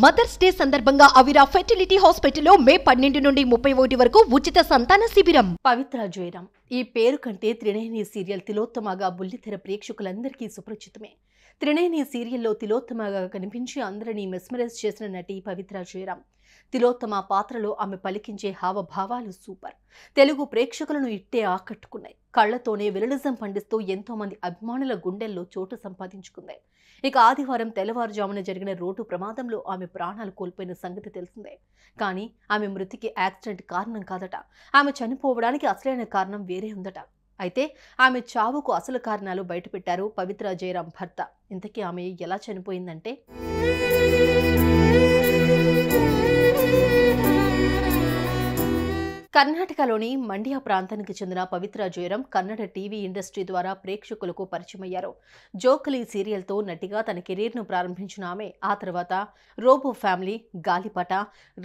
Mothers day సందర్భంగా అవిరా fertility హాస్పిటల్లో మే పన్నెండు నుండి ముప్పై ఒకటి వరకు ఉచిత సంతాన శిబిరం పవిత్ర జయరాం ఈ పేరు కంటే త్రినేని సీరియల్ తిలోత్తమగా బుల్లితెర ప్రేక్షకులందరికీ సుపరిచితమే త్రినేని సీరియల్లో తిలోత్తమగా కనిపించి అందరినీ మెస్మరైజ్ చేసిన నటి పవిత్ర జయరాం తిలోత్తమ పాత్రలో ఆమె పలికించే హావభావాలు సూపర్ తెలుగు ప్రేక్షకులను ఇట్టే ఆకట్టుకున్నాయి కళ్లతోనే విరలిజం పండిస్తూ ఎంతో మంది అభిమానుల గుండెల్లో చోటు సంపాదించుకుంది ఇక ఆదివారం తెల్లవారుజామున జరిగిన రోడ్డు ప్రమాదంలో ఆమె ప్రాణాలు కోల్పోయిన సంగతి తెలిసిందే కానీ ఆమె మృతికి యాక్సిడెంట్ కారణం కాదట ఆమె చనిపోవడానికి అసలైన కారణం వేరే ఉందట అయితే ఆమె చావుకు అసలు కారణాలు బయటపెట్టారు పవిత్ర జయరాం భర్త ఇంతకీ ఆమె ఎలా చనిపోయిందంటే you. కర్ణాటకలోని మండ్యా ప్రాంతానికి చెందిన పవిత్ర జయరాం కన్నడ టీవీ ఇండస్ట్రీ ద్వారా ప్రేక్షకులకు పరిచయమయ్యారు జోకలి సీరియల్తో నటిగా తన కెరీర్ను ప్రారంభించిన ఆమె ఆ తర్వాత రోబో ఫ్యామిలీ గాలిపట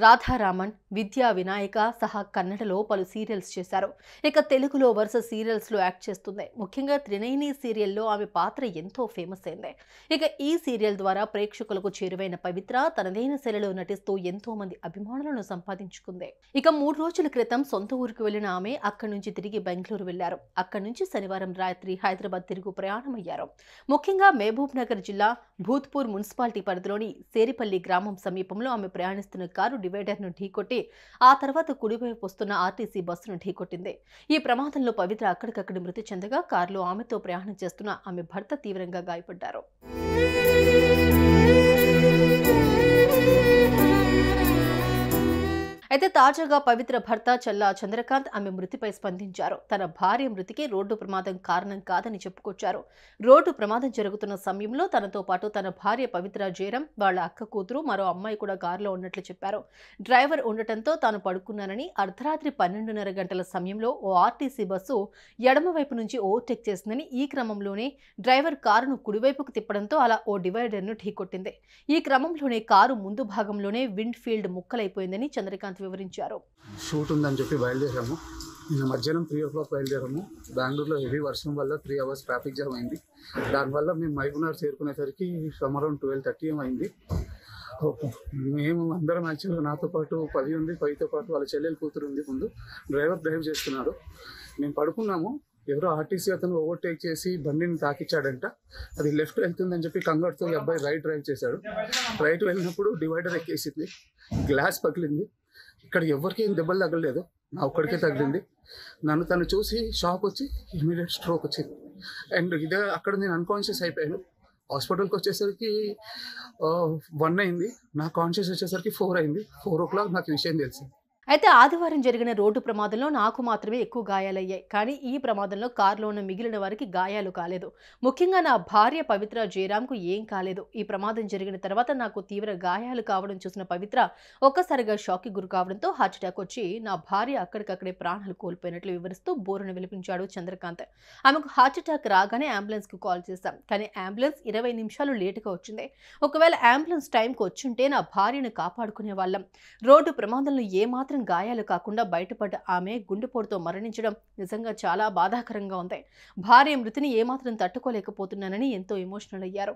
రాధారామన్ విద్యా వినాయక సహా కన్నడలో పలు సీరియల్స్ చేశారు ఇక తెలుగులో వరుస సీరియల్స్లో యాక్ట్ చేస్తుంది ముఖ్యంగా త్రినేని సీరియల్లో ఆమె పాత్ర ఎంతో ఫేమస్ అయింది ఇక ఈ సీరియల్ ద్వారా ప్రేక్షకులకు చేరువైన పవిత్ర తనదైన శైలిలో నటిస్తూ ఎంతో మంది అభిమానులను సంపాదించుకుంది ఇక మూడు రోజుల క్రితం సొంత ఊరికి వెళ్లిన ఆమె అక్కడి నుంచి తిరిగి బెంగళూరు వెళ్లారు అక్కడి నుంచి శనివారం రాత్రి హైదరాబాద్ తిరుగు ప్రయాణమయ్యారు ముఖ్యంగా మహబూబ్ నగర్ జిల్లా భూత్పూర్ మున్సిపాలిటీ పరిధిలోని సేరిపల్లి గ్రామం సమీపంలో ఆమె ప్రయాణిస్తున్న కారు డివైడర్ను ఢీకొట్టి ఆ తర్వాత కుడివైపు వస్తున్న ఆర్టీసీ బస్సును ఢీకొట్టింది ఈ ప్రమాదంలో పవిత్ర అక్కడికక్కడ మృతి చెందగా కారులో ఆమెతో ప్రయాణం చేస్తున్న ఆమె భర్త తీవ్రంగా గాయపడ్డారు తాజాగా పవిత్ర భర్త చల్లా చంద్రకాంత్ ఆమె మృతిపై స్పందించారు తన భార్య మృతికి రోడ్డు ప్రమాదం కారణం కాదని చెప్పుకొచ్చారు రోడ్డు ప్రమాదం జరుగుతున్న సమయంలో తనతో పాటు తన భార్య పవిత్ర జయరం వాళ్ళ అక్క కూతురు మరో అమ్మాయి కూడా కారులో ఉన్నట్లు చెప్పారు డ్రైవర్ ఉండటంతో తాను పడుకున్నానని అర్ధరాత్రి పన్నెండున్నర గంటల సమయంలో ఓ ఆర్టీసీ బస్సు ఎడమవైపు నుంచి ఓవర్టేక్ చేసిందని ఈ క్రమంలోనే డ్రైవర్ కారును కుడివైపుకు తిప్పడంతో అలా ఓ డివైడర్ను ఢీకొట్టింది ఈ క్రమంలోనే కారు ముందు భాగంలోనే విండ్ ఫీల్డ్ ముక్కలైపోయిందని చంద్రకాంత్ వివరించారు వివరించారు షూట్ ఉందని చెప్పి బయలుదేరాము నిన్న మధ్యాహ్నం త్రీ ఓ క్లాక్ బయలుదేరాము బెంగళూరులో హెవీ వర్షం వల్ల త్రీ అవర్స్ ట్రాఫిక్ జామ్ అయింది దానివల్ల మేము మైబునార్ చేరుకునేసరికి అరౌండ్ ట్వెల్వ్ థర్టీ ఏం అయింది మేము అందరం యాక్చువల్గా నాతో పాటు పది ఉంది పదితో పాటు వాళ్ళ చెల్లెలు కూతురు ఉంది ముందు డ్రైవర్ డ్రైవ్ చేస్తున్నాడు మేము పడుకున్నాము ఎవరో ఆర్టీసీ అతను ఓవర్టేక్ చేసి బండిని తాకిచ్చాడంట అది లెఫ్ట్ వెళ్తుందని చెప్పి కంగారుతో ఈ అబ్బాయి రైట్ డ్రైవ్ చేశాడు రైట్ వెళ్ళినప్పుడు డివైడర్ ఎక్కేసింది గ్లాస్ పగిలింది ఇక్కడ ఎవరికి ఏం దెబ్బలు తగ్గలేదు నా ఒక్కడికే తగిలింది నన్ను తను చూసి షాక్ వచ్చి ఇమీడియట్ స్ట్రోక్ వచ్చింది అండ్ ఇదే అక్కడ నేను అన్కాన్షియస్ అయిపోయాను హాస్పిటల్కి వచ్చేసరికి వన్ అయింది నా కాన్షియస్ వచ్చేసరికి ఫోర్ అయింది ఫోర్ ఓ క్లాక్ నాకు విషయం తెలిసింది అయితే ఆదివారం జరిగిన రోడ్డు ప్రమాదంలో నాకు మాత్రమే ఎక్కువ గాయాలయ్యాయి కానీ ఈ ప్రమాదంలో కారులో ఉన్న మిగిలిన వారికి గాయాలు కాలేదు ముఖ్యంగా నా భార్య పవిత్ర జయరామ్కు ఏం కాలేదు ఈ ప్రమాదం జరిగిన తర్వాత నాకు తీవ్ర గాయాలు కావడం చూసిన పవిత్ర ఒక్కసారిగా షాక్కి గురి కావడంతో హార్ట్అటాక్ వచ్చి నా భార్య అక్కడికక్కడే ప్రాణాలు కోల్పోయినట్లు వివరిస్తూ బోరును విలిపించాడు చంద్రకాంత్ ఆమెకు హార్ట్అటాక్ రాగానే అంబులెన్స్కు కాల్ చేశాం కానీ అంబులెన్స్ ఇరవై నిమిషాలు లేటుగా వచ్చింది ఒకవేళ అంబులెన్స్ టైంకి వచ్చుంటే నా భార్యను కాపాడుకునే వాళ్ళం రోడ్డు ప్రమాదంలో ఏమాత్రం మాత్రం గాయాలు కాకుండా బయటపడ్డ ఆమె గుండెపోటుతో మరణించడం నిజంగా చాలా బాధాకరంగా ఉంది భార్య మృతిని ఏమాత్రం తట్టుకోలేకపోతున్నానని ఎంతో ఎమోషనల్ అయ్యారు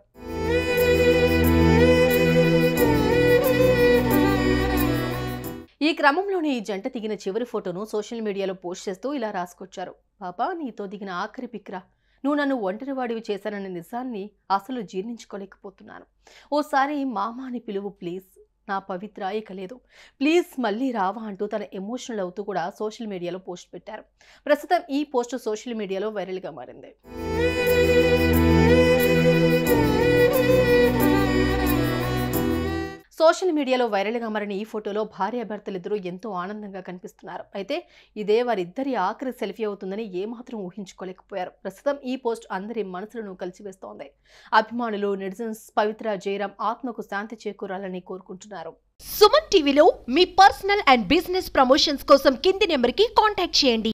ఈ క్రమంలోనే ఈ జంట దిగిన చివరి ఫోటోను సోషల్ మీడియాలో పోస్ట్ చేస్తూ ఇలా రాసుకొచ్చారు బాబా నీతో దిగిన ఆఖరి పిక్రా నువ్వు నన్ను ఒంటరివాడివి చేశాననే నిజాన్ని అసలు జీర్ణించుకోలేకపోతున్నాను ఓసారి మామా అని పిలువు ప్లీజ్ నా పవిత్ర ఇక లేదు ప్లీజ్ మళ్ళీ రావా అంటూ తన ఎమోషనల్ అవుతూ కూడా సోషల్ మీడియాలో పోస్ట్ పెట్టారు ప్రస్తుతం ఈ పోస్ట్ సోషల్ మీడియాలో వైరల్గా మారింది సోషల్ మీడియాలో వైరల్గా మరిన ఈ ఫోటోలో భార్యాభర్తలిద్దరూ ఎంతో ఆనందంగా కనిపిస్తున్నారు అయితే ఇదే వారిద్దరి ఆఖరి సెల్ఫీ అవుతుందని ఏమాత్రం ఊహించుకోలేకపోయారు ప్రస్తుతం ఈ పోస్ట్ అందరి మనసులను కలిసివేస్తోంది అభిమానులు నెటిజన్స్ పవిత్ర జయరాం ఆత్మకు శాంతి చేకూరాలని కోరుకుంటున్నారు సుమన్ టీవీలో మీ పర్సనల్ అండ్ బిజినెస్ ప్రమోషన్స్ కోసం కింది నెంబర్కి కాంటాక్ట్ చేయండి